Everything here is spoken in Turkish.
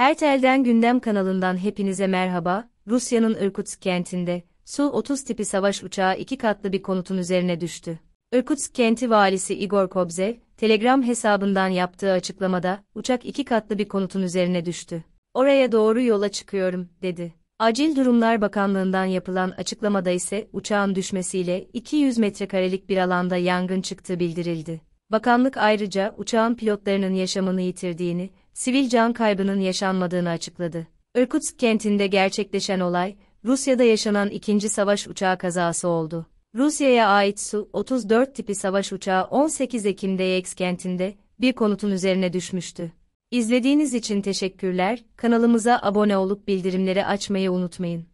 Her telden gündem kanalından hepinize merhaba. Rusya'nın Irkutsk kentinde Su-30 tipi savaş uçağı iki katlı bir konutun üzerine düştü. Irkutsk kenti valisi Igor Kobzev, Telegram hesabından yaptığı açıklamada, uçak iki katlı bir konutun üzerine düştü. Oraya doğru yola çıkıyorum, dedi. Acil Durumlar Bakanlığı'ndan yapılan açıklamada ise uçağın düşmesiyle 200 metrekarelik bir alanda yangın çıktığı bildirildi. Bakanlık ayrıca uçağın pilotlarının yaşamını yitirdiğini, sivil can kaybının yaşanmadığını açıkladı. Irkutsk kentinde gerçekleşen olay, Rusya'da yaşanan ikinci savaş uçağı kazası oldu. Rusya'ya ait Su-34 tipi savaş uçağı 18 Ekim'de Yeks kentinde bir konutun üzerine düşmüştü. İzlediğiniz için teşekkürler, kanalımıza abone olup bildirimleri açmayı unutmayın.